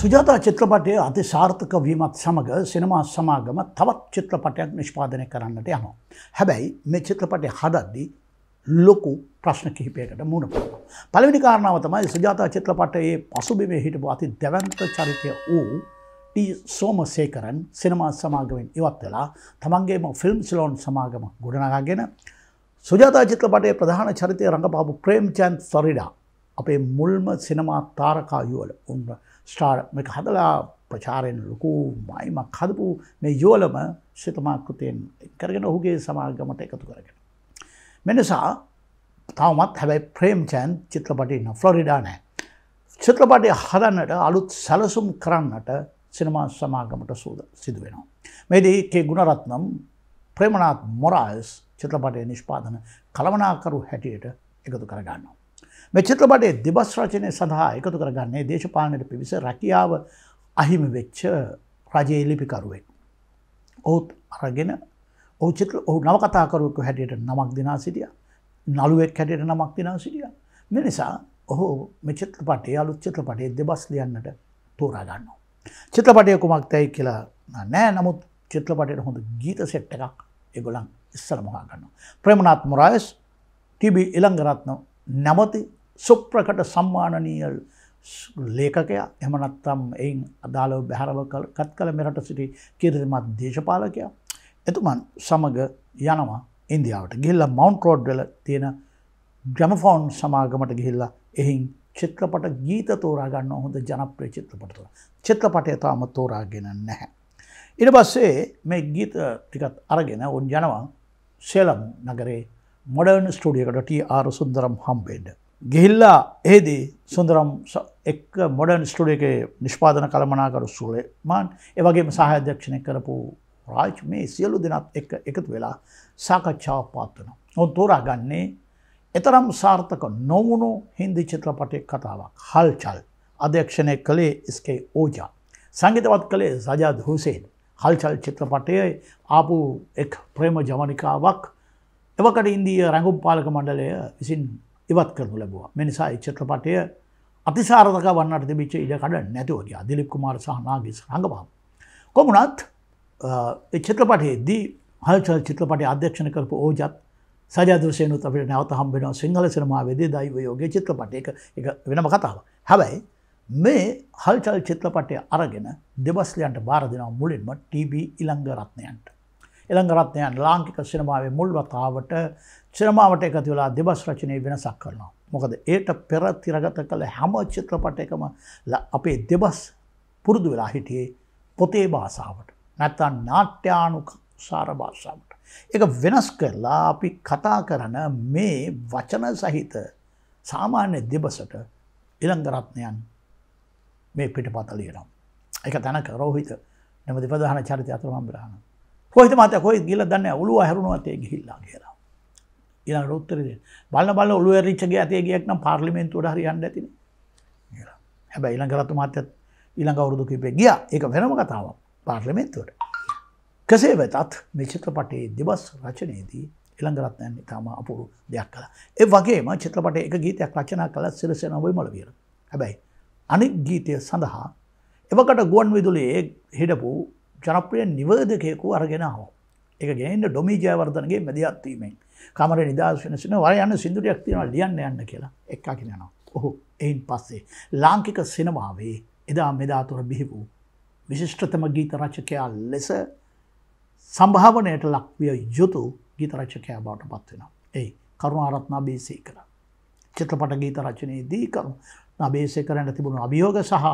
සුජාතා චිත්‍රපටය අති සාර්ථක වීමත් සමඟ සිනමා සමාගම තවත් චිත්‍රපටයක් නිෂ්පාදනය කරන්නට යනවා. හැබැයි මේ චිත්‍රපටය හදද්දි ලොකු ප්‍රශ්න කිහිපයකට මුණ පුරුව. පළවෙනි කාරණාව තමයි සුජාතා චිත්‍රපටයේ පසුබිමේ හිටපු අති දැවන්ත චරිතය වූ ටී සෝමසේකරන් සිනමා සමාගමෙන් ඉවත් වෙලා තමන්ගේම ෆිල්ම් සිලෝන් සමාගම ගොඩනගාගෙන සුජාතා චිත්‍රපටයේ ප්‍රධාන චරිතය රඟපාපු ප්‍රේම්චන්ද් ෆරිඩා අපේ මුල්ම සිනමා තාරකා යුවල උන්ව ස්ටාර්ම හදලා ප්‍රචාරයෙන් ලොකු මයිමක් හදපු මේ යෝලම සිතමාකෘතියෙන් කරගෙන ඔහුගේ සමාගමට එකතු කරගෙන. මෙනිසා තවමත් හැබැයි ප්‍රේම්චෑන් චිත්‍රපටන්න ෆ්ලොරිඩා නෑ. චිත්‍රපටය හදන්නට අලුත් සැලසුම් කරන්නට සිනමා සමාගමට සූද සිදුවෙනවා. මෙදී කේ ගුණරත්නම් ප්‍රේමණත් මොරාල්ස් චිත්‍රපටය නිෂ්පාදන කළමනාකරු හැටියට එකතු කරගන්නවා. මෙ චිත්‍රපටේ දෙබස් රචනය සඳහා එකතු කරගන්නේ දේශපාලනයට පිවිස රැකියාව අහිමි වෙච්ච රජයේ ලිපිකරුවෙන්. ඔහුත් අරගෙන ඔහු චිත්‍ර ඔහු නවකතාකරුවක හැටියට නමක් දෙනා සිටිය නළුවෙක් හැටියට නමක් දෙනා සිටිය මෙනිසා ඔහු මෙචිත්‍රපටේ අලුත් චිත්‍රපටේ දෙබස් ලියන්නට තෝරාගන්න. චිත්‍රපටය කුමක් තැයි කියලා නෑ නමුත් චිත්‍රපටයට හොඳ ගීත සෙට්ට එකක් එගොලන් ඉස්සල මොහා ගන්න. ප්‍රමණත් මොරයස් ටබ ඉළංගරත්න නැමති සුප්‍රකට සම්මානනීය ලේකකයා එමනත්තම් එයින් අදාළව බැහරව කත් කළ මෙරට සිටි කිරිමත් දේශපාලකයා. එතුමන් සමග යනවා ඉන්දියාවට ගිල්ල මවන්් රෝඩ්වල තියෙන ග්‍රමෆෝන් සමාගමට ගිහිල්ලා එහින් චිත්‍රපට ගීත තෝරාගන්න හොඳ ජනප්‍රය චිත්‍රපටල චිත්‍රපටය තාම තෝරාගෙන නැහැ. ඉට පස්සේ මේ ගීත ටිකත් අරගෙන උන් යනවා සේලම් නගරේ මොඩර්න් ස්ටඩියකට ටී ආර සුන්දරම් හම්බේඩ. ගිහිල්ලා ඒදී සුන්දරම් එක් මොඩන් ස්ටඩියක නිෂ්පාදන කළමනාකරු සූලේ මාන් ඒවගේම සහධ්‍යක්ෂණය කරපු රාජ් මේ සියලු දෙනත් එක එකතු වෙලා සාකච්ඡාව පාත්වන. ඔන් තෝරා ගන්නේ එතරම් සාර්ථක නොවුණු හින්දි චිත්‍රපටය කතාවක් හල්චල් අධ්‍යක්ෂණය කළේ ස්කේ ඕජා. සංගිතවත් කළේ සජාද හුසේන් හල්චල් චිත්‍රපටය ආපු එක් ප්‍රේම ජමනිකාවක් එවකට ඉන්දිය රැඟුම් පාලක මණ්ඩලය විසින් ඉවත් කරනු ලැබවා මෙනිසා චත්‍රපටය අතිසාරක වන්නට තිබිච්ච ඉඩකඩ නැතුවගේ අදිලිප් කුමාර සහනාගේ රඟපාම්. කොමුණත් චිත්‍රපටයේදී හල්චල් චිත්‍රපට අධ්‍යක්ෂණ කරපු ඕජත් සජදශයනුත් අපට නැවත හම්බෙන සිංහල සිනමාවේදේ දයිවයෝගේ චිත්‍රපටයක එක වෙනම කතාව. හැබැයි මේ හල්චල් චිත්‍රපටය අරගෙන දෙබස්ලයන්ට බාරදිනව මුලින්ම TB ඉළංගරත්නයන්ට. එළඟරත්නයන් ලාංකික සිනමාවේ මුල්වතාවට සිනමාවට එකතු වෙලා දෙබස් රචනය වෙනසක් කරනවා. මොකද ඒට පෙර තිරගත කළ හැම චිත්‍රපටයකම අපේ දෙබස් පුරුදු වෙලා හිටියේ පොතේ භාෂාවට. නැත්තන් නාට්‍යානුක සාර භාෂාවට. එක වෙනස් කරලා අපි කතා කරන මේ වචන සහිත සාමාන්‍ය දෙබසට ඉළංගරත්නයන් මේ පිටපත ලියනම්. එක තැනක රෝහිත නැමති ප්‍රධාන චරිත අතුරහම් බ්‍රහණ. කොහෙද මත කොයි ගිල දන්න ඔලු අහරුණුවතේ ගිහිල්ලා කියලා ඉලාට උත්තර දෙ බලන්න බල ඔලු රිච්චගේ ඇතේ ගියක් නම් පාර්ලිමෙන්තුවට හරි යන්න ඇතින හැබැ ඉළඟ රතු මාත්‍යත් ඉළඟ අවුරුදු කිපේ ගිය එක වෙනම කතාවක් පාර්ලිමෙන්තුවට කසේ වෙතත් මෙචිත්‍රපටේ දෙබස් රචනයේදී ඉළඟරත්නයන් ඉතාම අපුරු දෙයක් කළ ඒ වගේම චිත්‍රපට එක ගීතයක් රචනා කළ සිරස නොවයි මලවීර හැබැයි අනික් ගීතය සඳහා එවකට ගුවන් විදුලයේ හිටපු ජනප්‍රිය නිවර්ධකයකු අරගෙනාව. එක ගෙනෙන්ට ඩොමීජයවර්ධනගේ මැදිහත්වීමෙන් කමර නිදර්ශනසින වර යන්න සිදුරියක් තියෙනවා ලියන්න යන්න කියලා එක්කාකි යනවා. ඔහු එයින් පස්සේ ලාංකික සිනමාවේ එදා මෙදාතුර බිහි වූ විශිෂ්ටතම ගීත රචකයා ලෙස සම්භාවනයට ලක්විය යුතු ගීතරචකයා බවට පත්වෙනවා. ඒ කරුණාරත්නා බේසේ කළ. චිත්‍රපට ගීත රචනයේදී අභේසය කරන්න තිබුණු අභියෝග සහ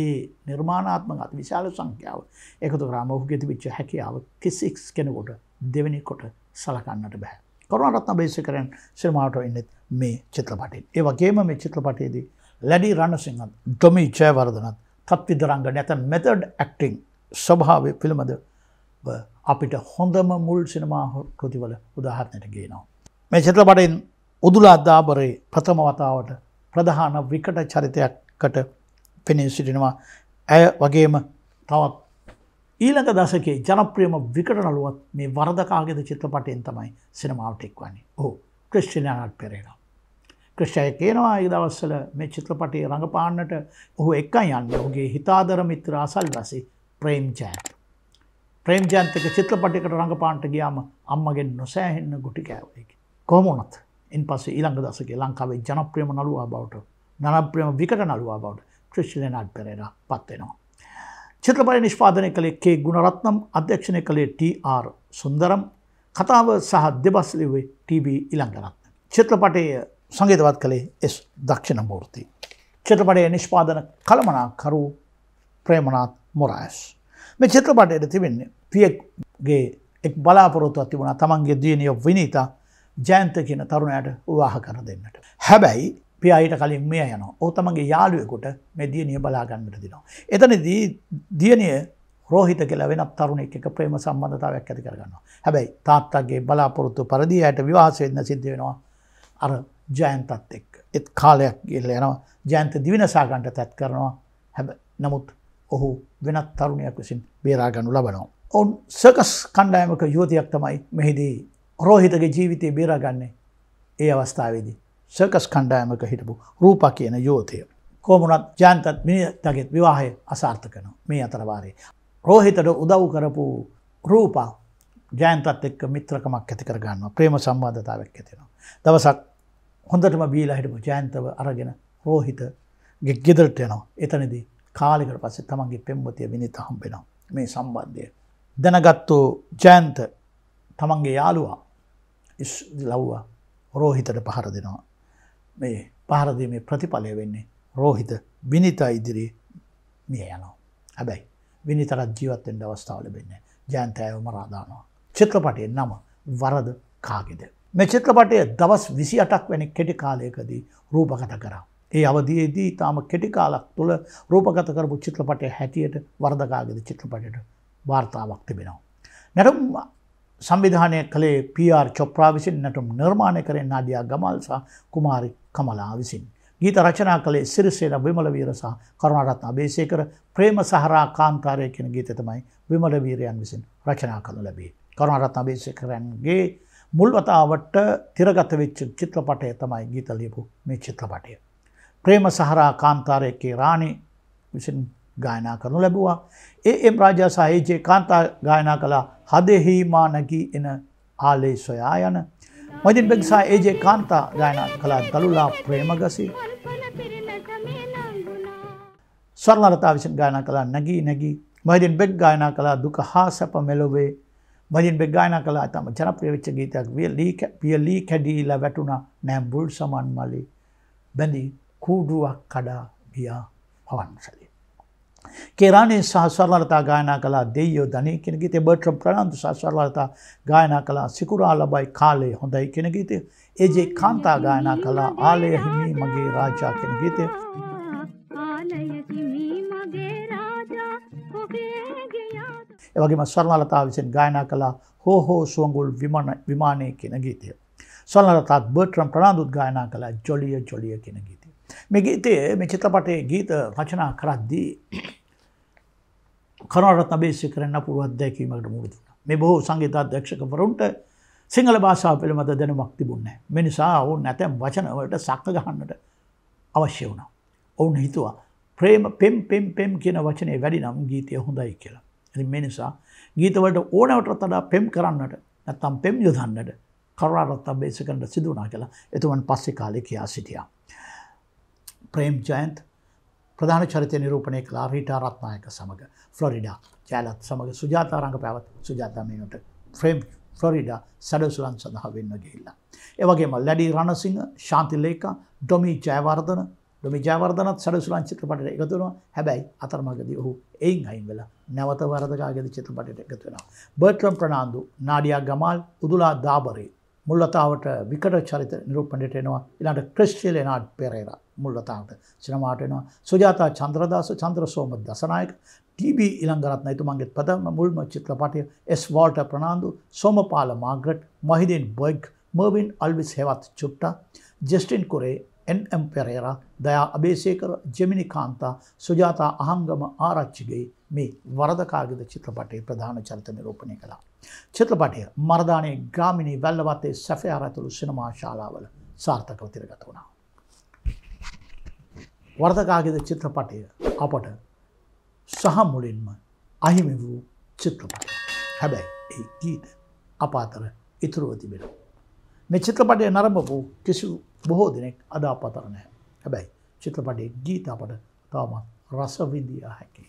ඒ නිර්මාණාත්මක අති විශාල සංඛ්‍යාව එකතු කරාම ඔහු ගෙති විච්ච හැකියාව කිසික් කෙනකොට දෙවැනි කොට සලකන්නට බැහැ. කරුණටත් අභේස කරෙන් සිනමාට ඉන්නෙත් මේ චිත්‍රපටෙන්. ඒ වගේම මේ චිත්‍රපටයේදී ලැඩි රණසිංහත් ඩොමි ජයවර්ධනත් තත්විදරංග නැත මෙතඩ් ඇක්ටිං ස්වභාවය පිළිබඳ අපිට හොඳම මුල් සිනමා කෘතිවල උදාහරණයට ගේනවා. මේ චිත්‍රපටෙන් ඔදුලාධාබරයේ ප්‍රථම වතාවට ප්‍රධාන විකට චරිතයක්කට පෙනී සිටිනවා ඇය වගේම තවත් ඊළඟ දසකේ ජනප්‍රියම විකට නළුවත් මේ වරදකාගෙද චිත්‍රපටයෙන් තමයි සිනමාවටෙක්වන්නේ ඕ ක්‍රශ්චිනයාට පෙරේලා. ක්‍රෂ්ටය කියනවා ඒ දවස්සල මේ චිත්‍රපටය රඟපාන්නට ඔහු එක් යන්න ඔහුගේ හිතාදර මිත්‍ර අසල් වැසි ප්‍රේම් ජෑන්ත. ප්‍රේම් ජයන්තක චිත්‍රපටිකට රඟපාන්ට ගියාම අම්මගෙන් නොසෑහෙන්න ගුටි කෑවයකි. කොමුණත්. එන් පස්සේ ඊළඟ දසගේ ලංකාවේ ජනප්‍රියම නළුවා බවට ජනප්‍රියම විකට නළුවා බවට ක්‍රිශ්ලනාඩ් පෙරේර පත්වෙනවා. චිත්‍රපය නිෂ්පාදනය කළේ කේ ගුණරත්නම් අධ්‍යක්ෂණය කළේ TR සුන්දරම් කතාව සහ දෙබස්ලිවේ TB ඉළංගරත්න. චිත්‍රපටය සංගීතවත් කළේ එස් දක්ෂණ මූර්ති. චිත්‍රපටය නිෂ්පාදන කළමනාකරු ප්‍රේමනාත් මොරයස්. මේ චිත්‍රපටයට තිබෙන්නේ පියෙක්ගේ එක් බලාපොරොත්තු තිබුණ තමන්ගේ දියනිය විනිතා ජෑන්ත කියන තරුණයට වාහ කර දෙන්නට. හැබැයි පියායට කලින් මෙය යන ඕතමගේ යාළුවෙකුට මේ දියනිය බලාගන්නට දිනවා. එතන දියනිය රෝහිත කියලා වෙනත් තරුණෙක් එක ප්‍රේම සම්බන්ධතාවයක් ඇති කරගන්නවා. හැබැයි තාත්තගේ බලාපොරොත්තු පරිදි ඇයට විවාහස වෙන්න සිද්ධ වෙනවා. අර ජයන්තත් එක්ක. ඒත් කාලයක් ගිහලා යනවා. ජයන්ත දිවිනසා ගන්නට තත් කරනවා. හැබැයි නමුත් ඔහු වෙනත් තරුණියක් විසින් බේරා ගන්නු ලබනවා. ඔවුන් සර්කස් කණ්ඩායමක යුවතියක් තමයි මෙහිදී රෝහිතගේ ජීවිතය බේරාගන්නේ ඒ අවස්ථාවේදී. සර්කස් කණ්ඩායමක හිටපු රූපා කියන යෝතය. කෝමුණත් ජාන්තත් මිනිතගෙත් විවාහය අසාර්ථකන මේ අතරවාරය. රෝහිතට උදව් කරපු රූපා ජයන්තත් එක්ක මිත්‍රකමක් ඇති කරගන්න ප්‍රේම සම්බාධතාවක් ඇතිෙනවා. දවසක් හොඳටම බීලා හිටපු ජයන්තව අරගෙන රෝහිත ගෙදරට යනවා එතනදී කාලිකට පස්සේ තමන්ගේ පෙම්වතිය විනිත හම්බෙනවා මේ සම්බන්ධය. දැනගත්තු ජයන්ත තමන්ගේ යාළුවා ලව්වා රෝහිතට පහර දෙනවා. මේ පහරදීමේ ප්‍රතිඵලය වෙන්නේ රෝහිත විනිතා ඉදිරි මිය යනවා. හැබැයි විනිතරත් ජීවත්තෙන් අවස්ථාවල වෙන්නේ ජයන්තයව මරාදානවා. චිත්‍රපටය නම වරද කාගෙද. මේ චිත්‍රපටය දවස් විසි අටක් වැනි කෙටි කාලයකදී රූපගත කරා. ඒ අවදයේදී තාම කෙටිකාලක් තුළ රූපගත කරපු චිත්‍රපටය හැටියට වර්ධකාගෙද චිත්‍රපටයට වාර්තාවක් තිබෙනවා. නැටම් සංවිධානය කළේ පR චොප්‍රා විසින් නැටුම් නිර්මාණය කරෙන් අඩියා ගමල් සහ කුමාරි කමලා විසින්. ගීත රචනා කළේ සිරිසේන විමලවීර සහ කරුණරත්න අබේසේකර ප්‍රේම සහරා කාන්තාරය කියන ගීතතමයි විමලවීරයන් විසින් රචනා කළ ලැබේ. කරුණරත්න අබේසේකරන්ගේ මුල්වතාවට තිරගත වෙච්ච චිත්‍රපටය තමයි ගීත ලියපු මේ චිත්‍රපටය. ප්‍රේම සහරා කාන්තාරයකේ රාණි විසින් ගායනා කරනු ලැබවා. ඒ එම් රාජා සහහිජයේ කාන්තා ගායනා කලා හදෙහීමානකි එන ආලේ සොයා යන මජින් බෙක්සා ඒජේ කාන්තා ගායනා කලා දළුලා ප්‍රේමගසි ස්වර්ණලතා විසින් ගායනා කලා නැගී නැගී මජින් බෙක් ගායනා කලා දුක හා සැප මෙලොවේ මජින් බෙක් ගායනා කලා තම ජනප්‍රිය වෙච්ච ගීතයක් විය ලී පිය ලී කැඩීලා වැටුණා නෑඹුල් සමන් මලි බැඳි කූඩුවක් කඩා ගියා පවන්සලි කේරාණේ සහ සරලතා ගායනා කළා දෙයියෝ ධනී කියන ගීතේ බර්ට්‍රම් ප්‍රනාන්දු සහ සරලතා ගායනා කළා සිකුරා ලබයි කාලේ හොඳයි කියන ගීතය ඒජේ කාන්තා ගායනා කළා ආලය හිමි මගේ රාජා කියන ගීතය ඒ වගේම සරලතා විසින් ගායනා කළා හෝ හෝ සුවඟුල් විමාන විමානයේ කියන ගීතය සරලතාත් බර්ට්‍රම් ප්‍රනාන්දුත් ගායනා කළා ජොලිය ජොලිය කියන ගීතය මේ ගීතයේ මේ චිත්‍රපටයේ ගීත රචනා කරද්දී කරුණරත්න බේසි කරන්න පුළුව අත්දැකීමකට මුහුණ දුන්නා. මේ බොහෝ සංගීතාධ්‍යක්ෂකවරුන්ට සිංහල භාෂාව පිළිබඳ දැනුමක් තිබුණේ නැහැ. මේ නිසා ඔවුන් නැතම් වචන වලට සක්ක ගහන්නට අවශ්‍ය වුණා. ඔවුන් හිතුවා ප්‍රේම පෙම් පෙම් පෙම් කියන වචනේ වැඩි නම් ගීතය හොඳයි කියලා. ඉතින් මේ නිසා ගීත වලට ඕනවට වඩා පෙම් කරන්නට නැත්නම් පෙම් යොදන්නට කරුණාරත්න බේසි කරන්න සිදු වුණා කියලා එතුමන් පස්සේ කාලේ කියා සිටියා. ප්‍රේම් ජයන්ත් ප්‍රධාන චරිතය නිරූපණය කලා රීටා රත්නායක සමඟ ෆ්ලොරිඩා ජෑලත් සමඟ සුජාතාරංග පැවත් සුජාතමීනට ෆ්‍රේම් ෆ්ලොරිඩා සැඩසුලන් සඳහා වෙන්න ගිහිල්ලා. ඒවගේම ලැඩි රණසිංහ ශාන්තිල්ලේකා ඩොමි ජයවර්ධන ඩොමි ජයවර්ධනත් සැඩසුලන් චිත්‍රපටට එකතුනවා හැබැයි අතරමගදී ඔහු එයින් අයින් වෙලා නැවත වරදකාගෙද චිත්‍රපටට එකතුවෙනවා. බර්ට්‍රම් ප්‍රනාාන්දු නාඩියා ගමල් උදුලා දාබරේ මුල්ලතාවට විකට චරිත නිරූපණයට එනවා ඉලාට ක්‍රිස්ටියලෙනාඩ් පෙරේරා මුල්ලතාවට සිනමාටයනවා සුජාතා චන්ද්‍රදාස චන්ද්‍රසෝම දසනායක TB ඉළංගරත්න එතුමන්ගේ ප්‍රථම මුල්ම චිත්‍රපටය S Walter Fernando Somapala Margaret Mahiden බොයිග් මර්වින් අල්විස් හෙවත් චුට්ට ජෙස්ටින් කුරේ එන්ම් පෙරේර දයා අභේසේකර ජෙමිනි කාන්තා සුජාතා අහංගම ආරච්චිගේ මේ වරදකාගද චිත්‍රපටේ ප්‍රධාන චරිත නිරෝපණය කළා. චිත්‍රපටය මරධානය ග්‍රාමිණී වැල්ලවත්තේ සැෆයාරඇතුළු සිනමා ශාලාවල සාර්ථකව තිරගත වුණා. වර්ධකාගෙද චිත්‍රපටය අපට සහ මුලින්ම අහිමි වූ චිත්‍රපට හැබැයි ඒ ගීත අප අතර ඉතුරුව තිබෙන. මේ චිත්‍රපටය නරඹපු කිසි බොහෝ දෙනෙක් අද අප අතරනෑ හැබැයි චිත්‍රපටේ ගීත අපට තවමත් රසවිදියා හැකි.